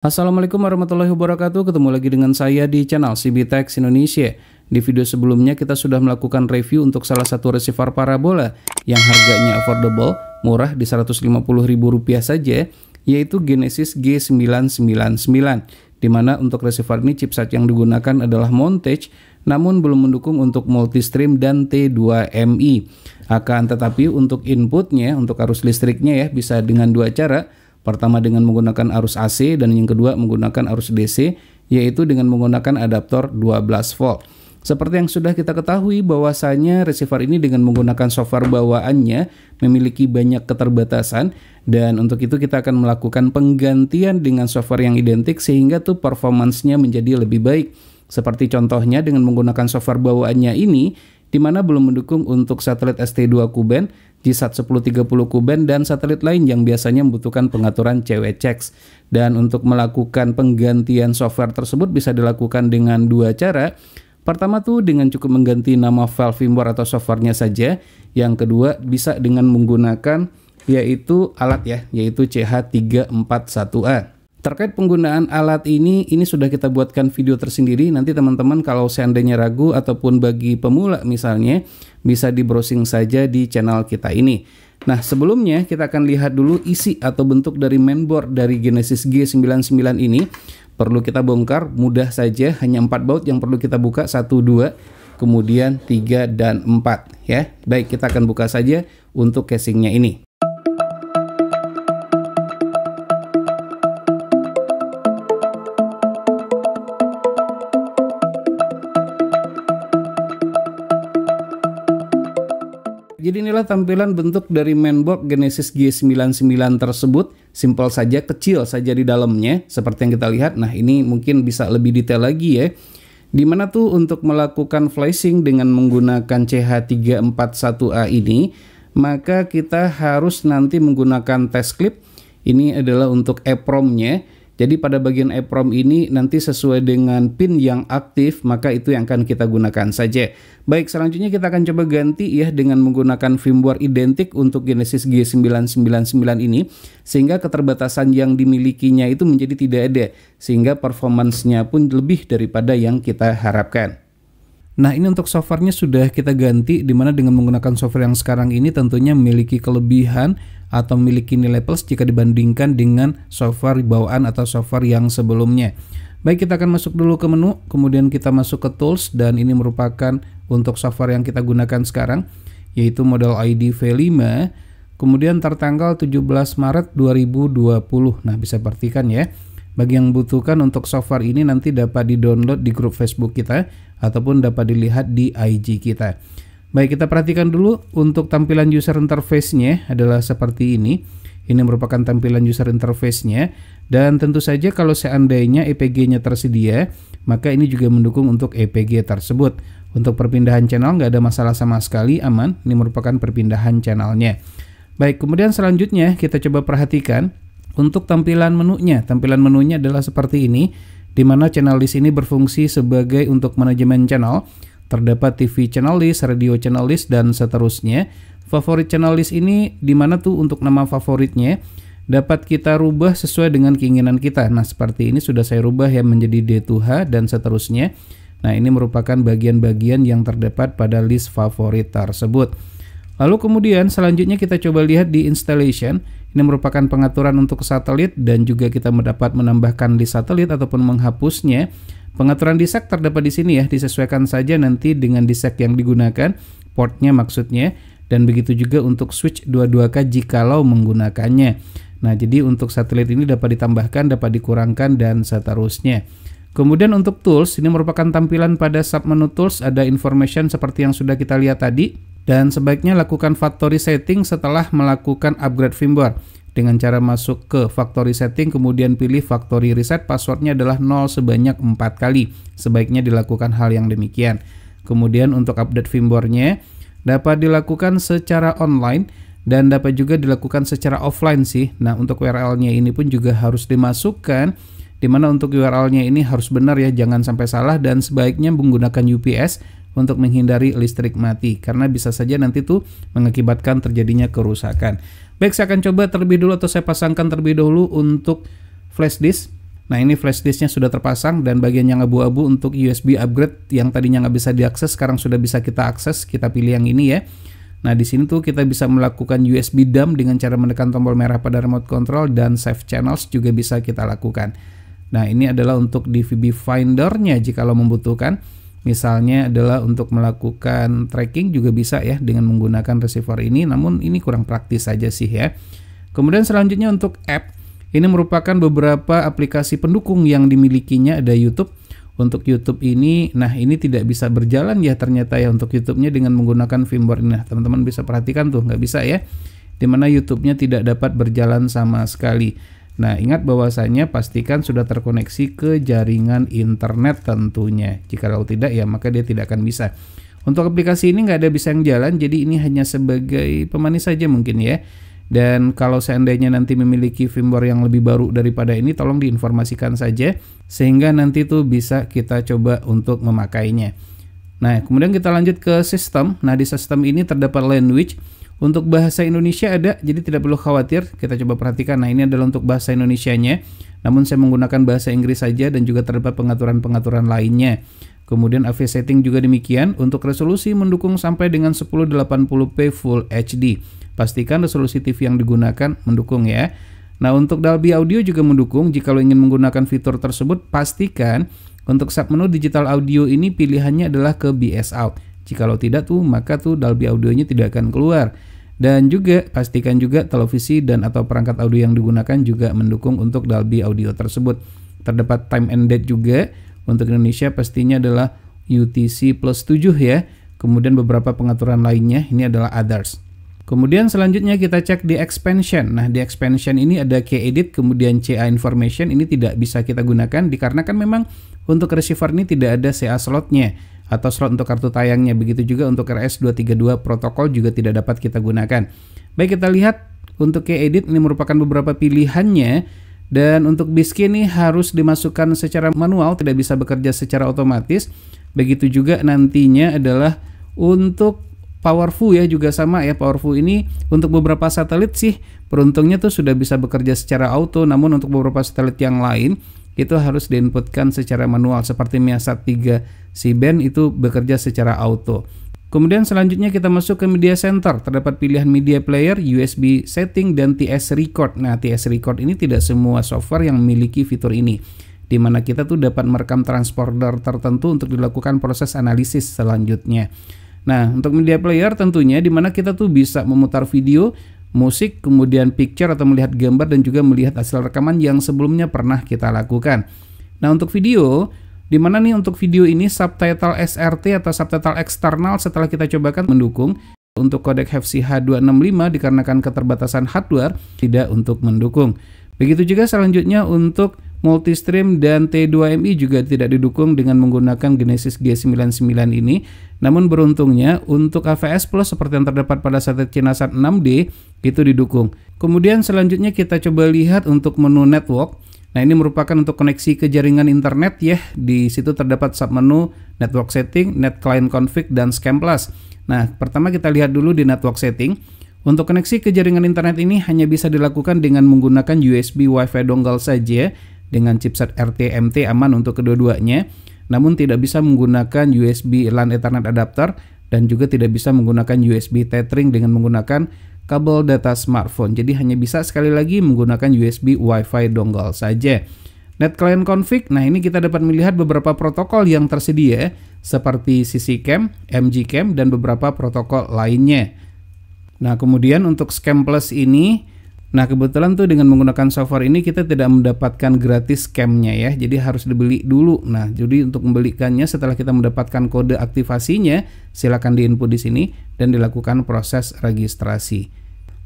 Assalamualaikum warahmatullahi wabarakatuh. Ketemu lagi dengan saya di channel CB Indonesia. Di video sebelumnya kita sudah melakukan review untuk salah satu receiver parabola yang harganya affordable, murah di Rp150.000 saja, yaitu Genesis G999. Dimana untuk receiver ini chipset yang digunakan adalah Montage namun belum mendukung untuk multistream dan T2MI. Akan tetapi untuk inputnya untuk arus listriknya ya bisa dengan dua cara Pertama dengan menggunakan arus AC dan yang kedua menggunakan arus DC yaitu dengan menggunakan adaptor 12 volt. Seperti yang sudah kita ketahui bahwasanya receiver ini dengan menggunakan software bawaannya memiliki banyak keterbatasan dan untuk itu kita akan melakukan penggantian dengan software yang identik sehingga tuh performansnya menjadi lebih baik. Seperti contohnya dengan menggunakan software bawaannya ini, di mana belum mendukung untuk satelit ST2 Kuben, GSAT 1030 Kuben, dan satelit lain yang biasanya membutuhkan pengaturan CWCX. Dan untuk melakukan penggantian software tersebut bisa dilakukan dengan dua cara. Pertama tuh dengan cukup mengganti nama file firmware atau softwarenya saja. Yang kedua bisa dengan menggunakan yaitu alat ya, yaitu CH341A. Terkait penggunaan alat ini, ini sudah kita buatkan video tersendiri. Nanti teman-teman kalau seandainya ragu ataupun bagi pemula misalnya, bisa di browsing saja di channel kita ini. Nah, sebelumnya kita akan lihat dulu isi atau bentuk dari mainboard dari Genesis G99 ini. Perlu kita bongkar, mudah saja, hanya 4 baut yang perlu kita buka, 1, 2, kemudian 3, dan 4. Ya, baik kita akan buka saja untuk casingnya ini. inilah tampilan bentuk dari mainboard Genesis G99 tersebut. Simpel saja, kecil saja di dalamnya, seperti yang kita lihat. Nah, ini mungkin bisa lebih detail lagi ya. Di mana tuh untuk melakukan flashing dengan menggunakan CH341A ini, maka kita harus nanti menggunakan test clip. Ini adalah untuk EPROM-nya jadi pada bagian EPROM ini nanti sesuai dengan pin yang aktif maka itu yang akan kita gunakan saja. Baik, selanjutnya kita akan coba ganti ya dengan menggunakan firmware identik untuk Genesis G999 ini sehingga keterbatasan yang dimilikinya itu menjadi tidak ada sehingga performancenya pun lebih daripada yang kita harapkan. Nah ini untuk softwarenya sudah kita ganti dimana dengan menggunakan software yang sekarang ini tentunya memiliki kelebihan atau memiliki nilai plus jika dibandingkan dengan software bawaan atau software yang sebelumnya. Baik kita akan masuk dulu ke menu kemudian kita masuk ke tools dan ini merupakan untuk software yang kita gunakan sekarang yaitu model ID V5 kemudian tertanggal 17 Maret 2020. Nah bisa perhatikan ya bagi yang butuhkan untuk software ini nanti dapat di-download di grup Facebook kita ataupun dapat dilihat di IG kita. Baik, kita perhatikan dulu untuk tampilan user interface-nya adalah seperti ini. Ini merupakan tampilan user interface-nya dan tentu saja kalau seandainya EPG-nya tersedia, maka ini juga mendukung untuk EPG tersebut. Untuk perpindahan channel nggak ada masalah sama sekali, aman. Ini merupakan perpindahan channelnya. Baik, kemudian selanjutnya kita coba perhatikan untuk tampilan menunya, tampilan menunya adalah seperti ini, di mana channel list ini berfungsi sebagai untuk manajemen channel. Terdapat TV channel list, radio channel list, dan seterusnya. Favorit channel list ini di mana tuh untuk nama favoritnya dapat kita rubah sesuai dengan keinginan kita. Nah, seperti ini sudah saya rubah ya menjadi D2H dan seterusnya. Nah, ini merupakan bagian-bagian yang terdapat pada list favorit tersebut. Lalu kemudian selanjutnya kita coba lihat di installation. Ini merupakan pengaturan untuk satelit dan juga kita mendapat menambahkan di satelit ataupun menghapusnya. Pengaturan disek terdapat di sini ya, disesuaikan saja nanti dengan di disek yang digunakan, portnya maksudnya, dan begitu juga untuk switch 22K jikalau menggunakannya. Nah, jadi untuk satelit ini dapat ditambahkan, dapat dikurangkan, dan seterusnya. Kemudian untuk tools, ini merupakan tampilan pada submenu tools ada information seperti yang sudah kita lihat tadi dan sebaiknya lakukan factory setting setelah melakukan upgrade firmware dengan cara masuk ke factory setting kemudian pilih factory reset passwordnya adalah 0 sebanyak 4 kali sebaiknya dilakukan hal yang demikian kemudian untuk update firmware-nya dapat dilakukan secara online dan dapat juga dilakukan secara offline sih nah untuk URL-nya ini pun juga harus dimasukkan Dimana untuk URL-nya ini harus benar ya, jangan sampai salah dan sebaiknya menggunakan UPS untuk menghindari listrik mati karena bisa saja nanti tuh mengakibatkan terjadinya kerusakan. Baik, saya akan coba terlebih dulu atau saya pasangkan terlebih dahulu untuk flash disk. Nah ini flash disknya sudah terpasang dan bagian yang abu-abu untuk USB upgrade yang tadinya nggak bisa diakses sekarang sudah bisa kita akses. Kita pilih yang ini ya. Nah di sini tuh kita bisa melakukan USB dump dengan cara menekan tombol merah pada remote control dan save channels juga bisa kita lakukan. Nah, ini adalah untuk DVB Finder-nya jika lo membutuhkan. Misalnya adalah untuk melakukan tracking juga bisa ya dengan menggunakan receiver ini, namun ini kurang praktis saja sih ya. Kemudian selanjutnya untuk app, ini merupakan beberapa aplikasi pendukung yang dimilikinya ada YouTube. Untuk YouTube ini, nah ini tidak bisa berjalan ya ternyata ya untuk YouTube-nya dengan menggunakan firmware ini. Nah, teman-teman bisa perhatikan tuh, nggak bisa ya. Dimana YouTube-nya tidak dapat berjalan sama sekali. Nah, ingat bahwasannya pastikan sudah terkoneksi ke jaringan internet tentunya. Jika kalau tidak ya maka dia tidak akan bisa. Untuk aplikasi ini nggak ada bisa yang jalan, jadi ini hanya sebagai pemanis saja mungkin ya. Dan kalau seandainya nanti memiliki firmware yang lebih baru daripada ini, tolong diinformasikan saja sehingga nanti tuh bisa kita coba untuk memakainya. Nah, kemudian kita lanjut ke sistem. Nah, di sistem ini terdapat language untuk bahasa Indonesia ada, jadi tidak perlu khawatir. Kita coba perhatikan. Nah, ini adalah untuk bahasa Indonesianya. Namun saya menggunakan bahasa Inggris saja dan juga terdapat pengaturan-pengaturan lainnya. Kemudian AV setting juga demikian. Untuk resolusi mendukung sampai dengan 1080p Full HD. Pastikan resolusi TV yang digunakan mendukung ya. Nah, untuk Dolby Audio juga mendukung. Jika lo ingin menggunakan fitur tersebut, pastikan untuk submenu digital audio ini pilihannya adalah ke BS out. Jikalau tidak tuh maka tuh Dolby audionya tidak akan keluar. Dan juga pastikan juga televisi dan atau perangkat audio yang digunakan juga mendukung untuk Dolby audio tersebut. Terdapat time and date juga untuk Indonesia pastinya adalah UTC plus 7 ya. Kemudian beberapa pengaturan lainnya ini adalah others. Kemudian selanjutnya kita cek di expansion. Nah, di expansion ini ada key edit kemudian CA information ini tidak bisa kita gunakan dikarenakan memang untuk receiver ini tidak ada CA slotnya atau slot untuk kartu tayangnya. Begitu juga untuk RS232 protokol juga tidak dapat kita gunakan. Baik kita lihat untuk K-Edit ini merupakan beberapa pilihannya dan untuk biski ini harus dimasukkan secara manual, tidak bisa bekerja secara otomatis. Begitu juga nantinya adalah untuk Powerful ya juga sama ya Powerful ini untuk beberapa satelit sih beruntungnya tuh sudah bisa bekerja secara auto namun untuk beberapa satelit yang lain itu harus diinputkan secara manual seperti Miasat 3 si band itu bekerja secara auto. Kemudian selanjutnya kita masuk ke media center. Terdapat pilihan media player, USB setting, dan TS record. Nah, TS record ini tidak semua software yang memiliki fitur ini. Di mana kita tuh dapat merekam transporter tertentu untuk dilakukan proses analisis selanjutnya. Nah, untuk media player tentunya di mana kita tuh bisa memutar video, musik, kemudian picture atau melihat gambar dan juga melihat hasil rekaman yang sebelumnya pernah kita lakukan. Nah, untuk video, di mana nih untuk video ini subtitle SRT atau subtitle eksternal setelah kita cobakan mendukung untuk kodek HEVC 265 dikarenakan keterbatasan hardware tidak untuk mendukung. Begitu juga selanjutnya untuk Multistream dan T2MI juga tidak didukung dengan menggunakan Genesis G99 ini. Namun beruntungnya untuk AVS Plus seperti yang terdapat pada satelit Cinasat 6D itu didukung. Kemudian selanjutnya kita coba lihat untuk menu network. Nah ini merupakan untuk koneksi ke jaringan internet ya. Di situ terdapat submenu network setting, net client config, dan scan plus. Nah pertama kita lihat dulu di network setting. Untuk koneksi ke jaringan internet ini hanya bisa dilakukan dengan menggunakan USB WiFi dongle saja dengan chipset RTMT aman untuk kedua-duanya, namun tidak bisa menggunakan USB LAN Ethernet adapter dan juga tidak bisa menggunakan USB tethering dengan menggunakan kabel data smartphone. Jadi hanya bisa sekali lagi menggunakan USB WiFi dongle saja. Net client config, nah ini kita dapat melihat beberapa protokol yang tersedia seperti CC cam, MG cam dan beberapa protokol lainnya. Nah kemudian untuk Scam Plus ini Nah kebetulan tuh dengan menggunakan software ini kita tidak mendapatkan gratis camnya ya Jadi harus dibeli dulu Nah jadi untuk membelikannya setelah kita mendapatkan kode aktivasinya Silahkan diinput di sini dan dilakukan proses registrasi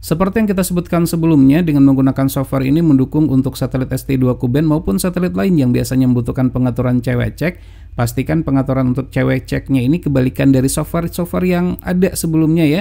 seperti yang kita sebutkan sebelumnya, dengan menggunakan software ini mendukung untuk satelit ST2 Kuben maupun satelit lain yang biasanya membutuhkan pengaturan cewek cek. Pastikan pengaturan untuk cewek ceknya ini kebalikan dari software-software yang ada sebelumnya ya.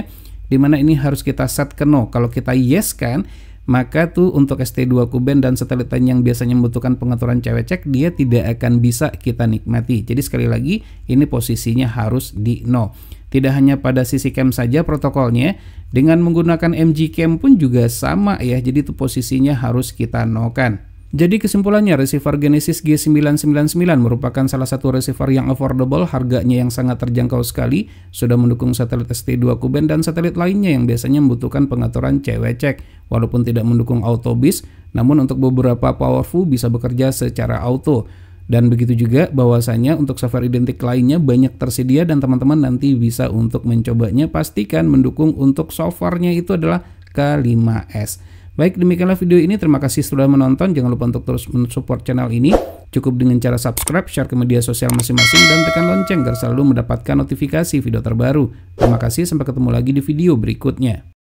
Dimana ini harus kita set ke no. Kalau kita yes kan, maka tuh untuk ST2 Kuben dan satelit yang biasanya membutuhkan pengaturan cewek cek dia tidak akan bisa kita nikmati. Jadi sekali lagi ini posisinya harus di no. Tidak hanya pada sisi cam saja protokolnya, dengan menggunakan MG cam pun juga sama ya. Jadi itu posisinya harus kita nolkan. Jadi kesimpulannya receiver Genesis G999 merupakan salah satu receiver yang affordable, harganya yang sangat terjangkau sekali, sudah mendukung satelit ST2 Kuben dan satelit lainnya yang biasanya membutuhkan pengaturan CWC. Walaupun tidak mendukung auto bis, namun untuk beberapa powerful bisa bekerja secara auto. Dan begitu juga bahwasanya untuk software identik lainnya banyak tersedia dan teman-teman nanti bisa untuk mencobanya pastikan mendukung untuk softwarenya itu adalah K5S. Baik demikianlah video ini. Terima kasih sudah menonton. Jangan lupa untuk terus mensupport channel ini. Cukup dengan cara subscribe, share ke media sosial masing-masing, dan tekan lonceng agar selalu mendapatkan notifikasi video terbaru. Terima kasih. Sampai ketemu lagi di video berikutnya.